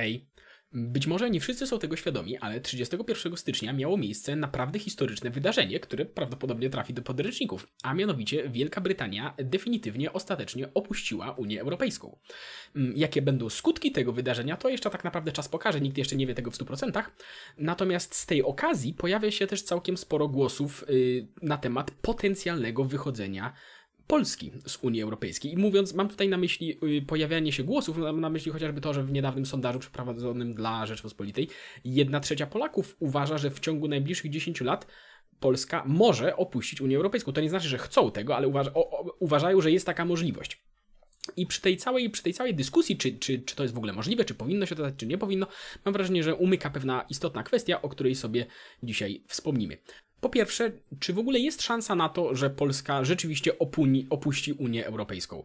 Hej. Być może nie wszyscy są tego świadomi, ale 31 stycznia miało miejsce naprawdę historyczne wydarzenie, które prawdopodobnie trafi do podręczników, a mianowicie Wielka Brytania definitywnie ostatecznie opuściła Unię Europejską. Mm, jakie będą skutki tego wydarzenia, to jeszcze tak naprawdę czas pokaże, nikt jeszcze nie wie tego w 100%. Natomiast z tej okazji pojawia się też całkiem sporo głosów y, na temat potencjalnego wychodzenia Polski z Unii Europejskiej. I mówiąc, mam tutaj na myśli y, pojawianie się głosów, mam na myśli chociażby to, że w niedawnym sondażu przeprowadzonym dla Rzeczpospolitej jedna trzecia Polaków uważa, że w ciągu najbliższych 10 lat Polska może opuścić Unię Europejską. To nie znaczy, że chcą tego, ale uważa, o, o, uważają, że jest taka możliwość. I przy tej całej, przy tej całej dyskusji, czy, czy, czy to jest w ogóle możliwe, czy powinno się to dać, czy nie powinno, mam wrażenie, że umyka pewna istotna kwestia, o której sobie dzisiaj wspomnimy. Po pierwsze, czy w ogóle jest szansa na to, że Polska rzeczywiście opuni, opuści Unię Europejską?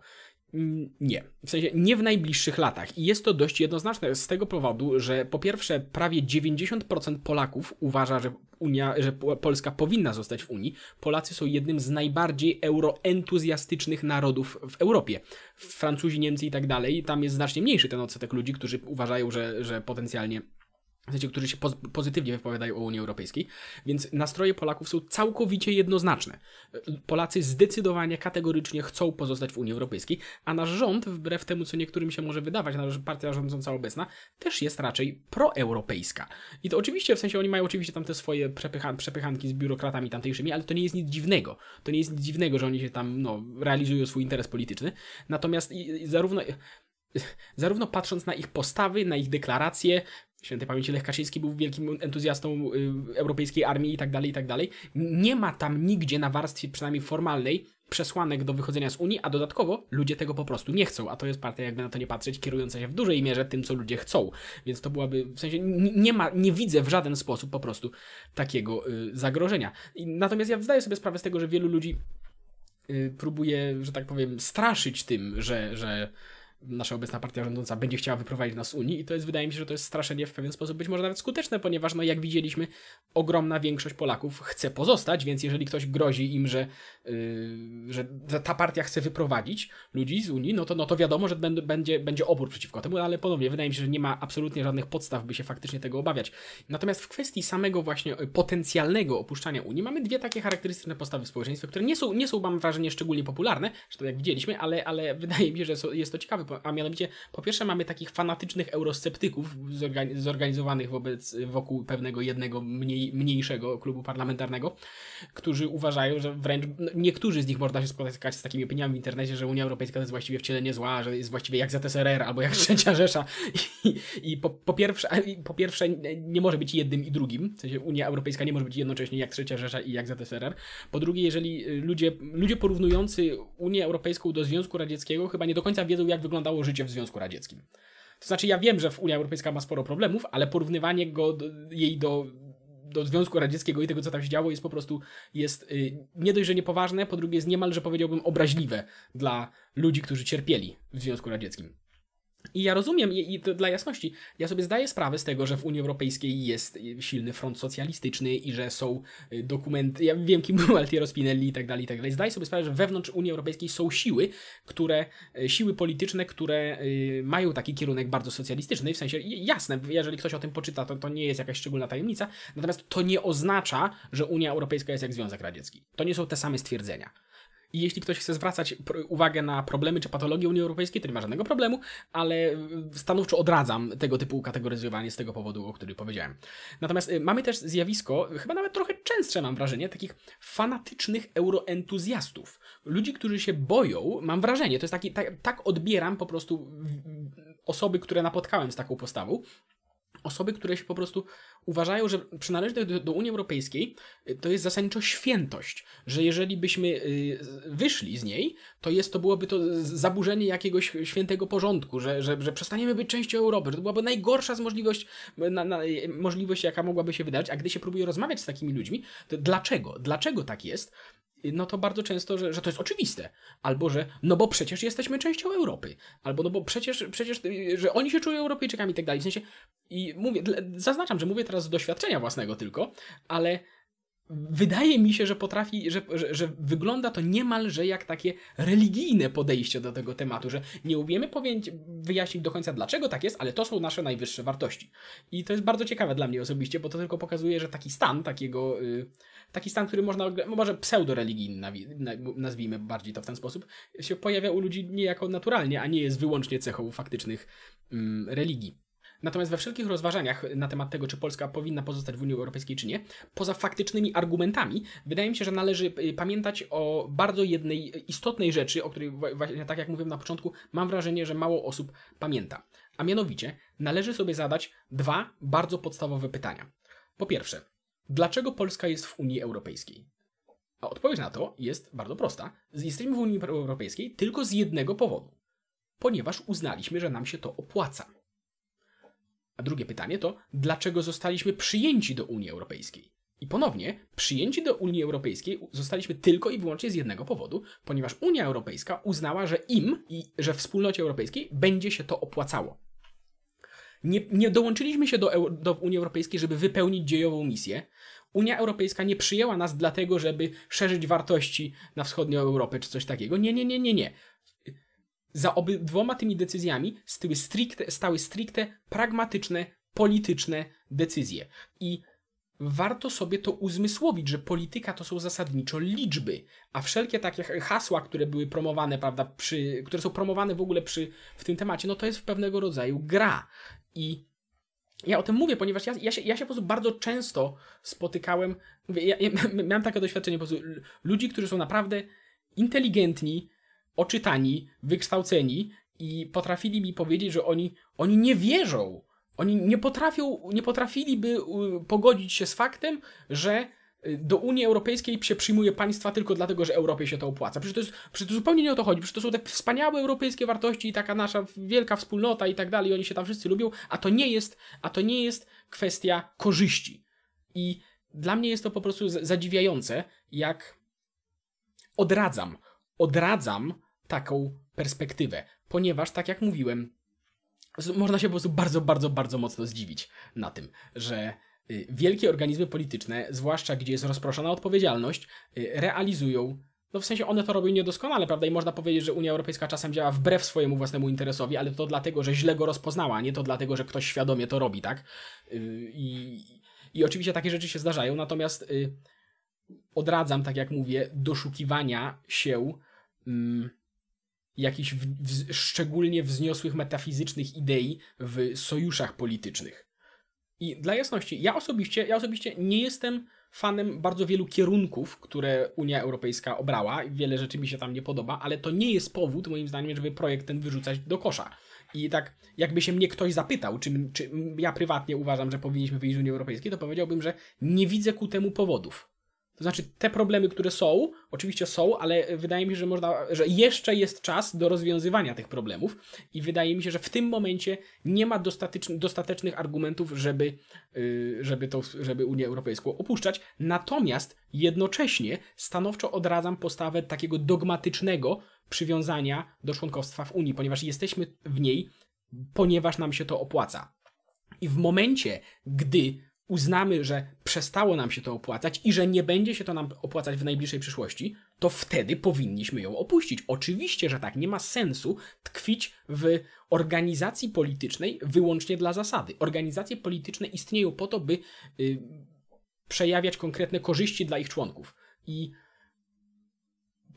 Mm, nie, w sensie nie w najbliższych latach. I jest to dość jednoznaczne z tego powodu, że po pierwsze prawie 90% Polaków uważa, że, Unia, że Polska powinna zostać w Unii. Polacy są jednym z najbardziej euroentuzjastycznych narodów w Europie. Francuzi, Niemcy i tak dalej, tam jest znacznie mniejszy ten odsetek ludzi, którzy uważają, że, że potencjalnie w sensie, którzy się poz pozytywnie wypowiadają o Unii Europejskiej, więc nastroje Polaków są całkowicie jednoznaczne. Polacy zdecydowanie, kategorycznie chcą pozostać w Unii Europejskiej, a nasz rząd, wbrew temu, co niektórym się może wydawać, nasza partia rządząca obecna, też jest raczej proeuropejska. I to oczywiście, w sensie oni mają oczywiście tam te swoje przepychanki z biurokratami tamtejszymi, ale to nie jest nic dziwnego. To nie jest nic dziwnego, że oni się tam, no, realizują swój interes polityczny. Natomiast i, i zarówno zarówno patrząc na ich postawy, na ich deklaracje, świętej pamięci Lech Kaczyński był wielkim entuzjastą y, europejskiej armii i tak dalej, i tak dalej. Nie ma tam nigdzie na warstwie przynajmniej formalnej przesłanek do wychodzenia z Unii, a dodatkowo ludzie tego po prostu nie chcą, a to jest partia, jakby na to nie patrzeć, kierująca się w dużej mierze tym, co ludzie chcą. Więc to byłaby, w sensie nie ma, nie widzę w żaden sposób po prostu takiego y, zagrożenia. Natomiast ja zdaję sobie sprawę z tego, że wielu ludzi y, próbuje, że tak powiem, straszyć tym, że, że nasza obecna partia rządząca będzie chciała wyprowadzić nas z Unii i to jest, wydaje mi się, że to jest straszenie w pewien sposób być może nawet skuteczne, ponieważ no jak widzieliśmy, ogromna większość Polaków chce pozostać, więc jeżeli ktoś grozi im, że, yy, że ta partia chce wyprowadzić ludzi z Unii, no to, no to wiadomo, że będzie, będzie opór przeciwko temu, ale ponownie wydaje mi się, że nie ma absolutnie żadnych podstaw, by się faktycznie tego obawiać. Natomiast w kwestii samego właśnie yy, potencjalnego opuszczania Unii mamy dwie takie charakterystyczne postawy w społeczeństwie, które nie są, nie są mam wrażenie, szczególnie popularne, to jak widzieliśmy, ale, ale wydaje mi się, że jest to ciekawy a mianowicie po pierwsze mamy takich fanatycznych eurosceptyków zorganizowanych wobec, wokół pewnego jednego mniej, mniejszego klubu parlamentarnego, którzy uważają, że wręcz no, niektórzy z nich można się spotkać z takimi opiniami w internecie, że Unia Europejska to jest właściwie wcielenie zła, że jest właściwie jak ZSRR albo jak Trzecia Rzesza i, i po, po, pierwsze, po pierwsze nie może być jednym i drugim, w sensie Unia Europejska nie może być jednocześnie jak Trzecia Rzesza i jak ZSRR. Po drugie, jeżeli ludzie, ludzie porównujący Unię Europejską do Związku Radzieckiego, chyba nie do końca wiedzą, jak wyglądało życie w Związku Radzieckim. To znaczy, ja wiem, że Unia Europejska ma sporo problemów, ale porównywanie go, do, jej do, do Związku Radzieckiego i tego, co tam się działo, jest po prostu jest y, nie dość, że niepoważne, po drugie jest niemalże, powiedziałbym, obraźliwe dla ludzi, którzy cierpieli w Związku Radzieckim. I ja rozumiem, i, i dla jasności, ja sobie zdaję sprawę z tego, że w Unii Europejskiej jest y, silny front socjalistyczny i że są y, dokumenty, ja wiem kim był Altiero Spinelli i tak dalej, i tak dalej. Zdaję sobie sprawę, że wewnątrz Unii Europejskiej są siły, które, y, siły polityczne, które mają taki kierunek bardzo socjalistyczny, w sensie, jasne, jeżeli ktoś o tym poczyta, to, to nie jest jakaś szczególna tajemnica, natomiast to nie oznacza, że Unia Europejska jest jak Związek Radziecki. To nie są te same stwierdzenia. I jeśli ktoś chce zwracać uwagę na problemy czy patologie Unii Europejskiej, to nie ma żadnego problemu, ale stanowczo odradzam tego typu kategoryzowanie z tego powodu, o którym powiedziałem. Natomiast y, mamy też zjawisko, chyba nawet trochę częstsze mam wrażenie, takich fanatycznych euroentuzjastów. Ludzi, którzy się boją, mam wrażenie, to jest taki, tak, tak odbieram po prostu osoby, które napotkałem z taką postawą, osoby, które się po prostu uważają, że przynależność do, do Unii Europejskiej y, to jest zasadniczo świętość, że jeżeli byśmy y, wyszli z niej, to jest to byłoby to zaburzenie jakiegoś świętego porządku, że, że, że przestaniemy być częścią Europy, że to byłaby najgorsza z możliwość, na, na, e, możliwość, jaka mogłaby się wydać, a gdy się próbuje rozmawiać z takimi ludźmi, to dlaczego? Dlaczego tak jest? no to bardzo często, że, że to jest oczywiste. Albo, że no bo przecież jesteśmy częścią Europy. Albo no bo przecież, przecież y, że oni się czują Europejczykami i tak dalej. W sensie, i mówię, zaznaczam, że mówię teraz z doświadczenia własnego tylko, ale wydaje mi się, że potrafi, że, że, że, wygląda to niemalże jak takie religijne podejście do tego tematu, że nie umiemy powieć, wyjaśnić do końca dlaczego tak jest, ale to są nasze najwyższe wartości. I to jest bardzo ciekawe dla mnie osobiście, bo to tylko pokazuje, że taki stan takiego, y, taki stan, który można, może pseudoreligijny nazwijmy bardziej to w ten sposób, się pojawia u ludzi niejako naturalnie, a nie jest wyłącznie cechą faktycznych mm, religii. Natomiast we wszelkich rozważaniach na temat tego, czy Polska powinna pozostać w Unii Europejskiej, czy nie, poza faktycznymi argumentami, wydaje mi się, że należy y, pamiętać o bardzo jednej y, istotnej rzeczy, o której, właśnie, tak jak mówiłem na początku, mam wrażenie, że mało osób pamięta. A mianowicie należy sobie zadać dwa bardzo podstawowe pytania. Po pierwsze, dlaczego Polska jest w Unii Europejskiej? A odpowiedź na to jest bardzo prosta. Jesteśmy w Unii Europejskiej tylko z jednego powodu. Ponieważ uznaliśmy, że nam się to opłaca. A drugie pytanie to, dlaczego zostaliśmy przyjęci do Unii Europejskiej? I ponownie, przyjęci do Unii Europejskiej zostaliśmy tylko i wyłącznie z jednego powodu, ponieważ Unia Europejska uznała, że im i że wspólnocie europejskiej będzie się to opłacało. Nie, nie dołączyliśmy się do, do Unii Europejskiej, żeby wypełnić dziejową misję. Unia Europejska nie przyjęła nas dlatego, żeby szerzyć wartości na wschodnią Europę czy coś takiego. Nie, nie, nie, nie, nie za obydwoma tymi decyzjami stały stricte, stały stricte pragmatyczne, polityczne decyzje. I warto sobie to uzmysłowić, że polityka to są zasadniczo liczby, a wszelkie takie hasła, które były promowane, prawda, przy, które są promowane w ogóle przy, w tym temacie, no to jest w pewnego rodzaju gra. I ja o tym mówię, ponieważ ja, ja, się, ja się po prostu bardzo często spotykałem, ja, ja miałem takie doświadczenie po prostu ludzi, którzy są naprawdę inteligentni, oczytani, wykształceni i potrafili mi powiedzieć, że oni, oni nie wierzą. Oni nie potrafią, nie potrafiliby pogodzić się z faktem, że y, do Unii Europejskiej się przyjmuje państwa tylko dlatego, że Europie się to opłaca. Przecież to, jest, przecież to zupełnie nie o to chodzi. Przecież to są te wspaniałe europejskie wartości i taka nasza wielka wspólnota i tak dalej. Oni się tam wszyscy lubią, a to nie jest, a to nie jest kwestia korzyści. I dla mnie jest to po prostu zadziwiające, jak odradzam, odradzam taką perspektywę, ponieważ, tak jak mówiłem, można się po prostu bardzo, bardzo, bardzo mocno zdziwić na tym, że y, wielkie organizmy polityczne, zwłaszcza gdzie jest rozproszona odpowiedzialność, y, realizują no w sensie one to robią niedoskonale, prawda? I można powiedzieć, że Unia Europejska czasem działa wbrew swojemu własnemu interesowi, ale to dlatego, że źle go rozpoznała, nie to dlatego, że ktoś świadomie to robi, tak? Y, I, i oczywiście takie rzeczy się zdarzają, natomiast odradzam, tak jak mówię, doszukiwania się. Mm, jakichś w, w, szczególnie wzniosłych metafizycznych idei w sojuszach politycznych. I dla jasności, ja osobiście, ja osobiście nie jestem fanem bardzo wielu kierunków, które Unia Europejska obrała. Wiele rzeczy mi się tam nie podoba, ale to nie jest powód, moim zdaniem, żeby projekt ten wyrzucać do kosza. I tak, jakby się mnie ktoś zapytał, czy, czy ja prywatnie uważam, że powinniśmy wyjść z Unii Europejskiej, to powiedziałbym, że nie widzę ku temu powodów. To znaczy, te problemy, które są, oczywiście są, ale wydaje mi się, że można, że jeszcze jest czas do rozwiązywania tych problemów i wydaje mi się, że w tym momencie nie ma dostatecznych argumentów, żeby, y, żeby, to, żeby Unię Europejską opuszczać. Natomiast jednocześnie stanowczo odradzam postawę takiego dogmatycznego przywiązania do członkostwa w Unii, ponieważ jesteśmy w niej, ponieważ nam się to opłaca. I w momencie, gdy uznamy, że przestało nam się to opłacać i że nie będzie się to nam opłacać w najbliższej przyszłości, to wtedy powinniśmy ją opuścić. Oczywiście, że tak. Nie ma sensu tkwić w organizacji politycznej wyłącznie dla zasady. Organizacje polityczne istnieją po to, by y, przejawiać konkretne korzyści dla ich członków. I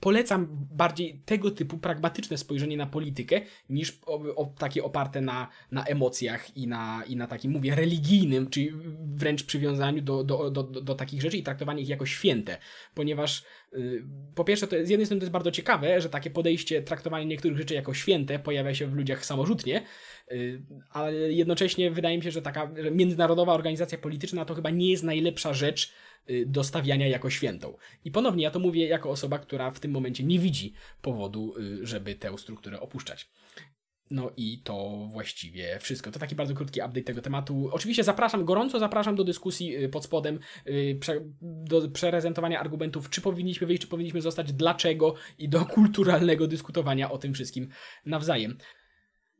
polecam bardziej tego typu pragmatyczne spojrzenie na politykę niż o, o, takie oparte na, na emocjach i na, i na takim, mówię, religijnym, czy wręcz przywiązaniu do, do, do, do, do takich rzeczy i traktowanie ich jako święte, ponieważ yy, po pierwsze, to, z jednej strony to jest bardzo ciekawe, że takie podejście, traktowanie niektórych rzeczy jako święte pojawia się w ludziach samorzutnie, yy, ale jednocześnie wydaje mi się, że taka że międzynarodowa organizacja polityczna to chyba nie jest najlepsza rzecz, Y, dostawiania jako świętą. I ponownie ja to mówię jako osoba, która w tym momencie nie widzi powodu, y, żeby tę strukturę opuszczać. No i to właściwie wszystko. To taki bardzo krótki update tego tematu. Oczywiście zapraszam, gorąco zapraszam do dyskusji y, pod spodem, do prezentowania argumentów, czy powinniśmy wyjść, czy powinniśmy zostać, dlaczego i do kulturalnego dyskutowania o tym wszystkim nawzajem.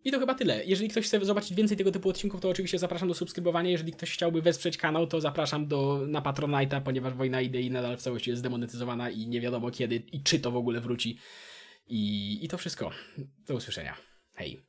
I to chyba tyle. Jeżeli ktoś chce zobaczyć więcej tego typu odcinków, to oczywiście zapraszam do subskrybowania. Jeżeli ktoś chciałby wesprzeć kanał, to zapraszam do, na Patronite'a, ponieważ Wojna Idei nadal w całości jest zdemonetyzowana i nie wiadomo kiedy i czy to w ogóle wróci. I, i to wszystko. Do usłyszenia. Hej.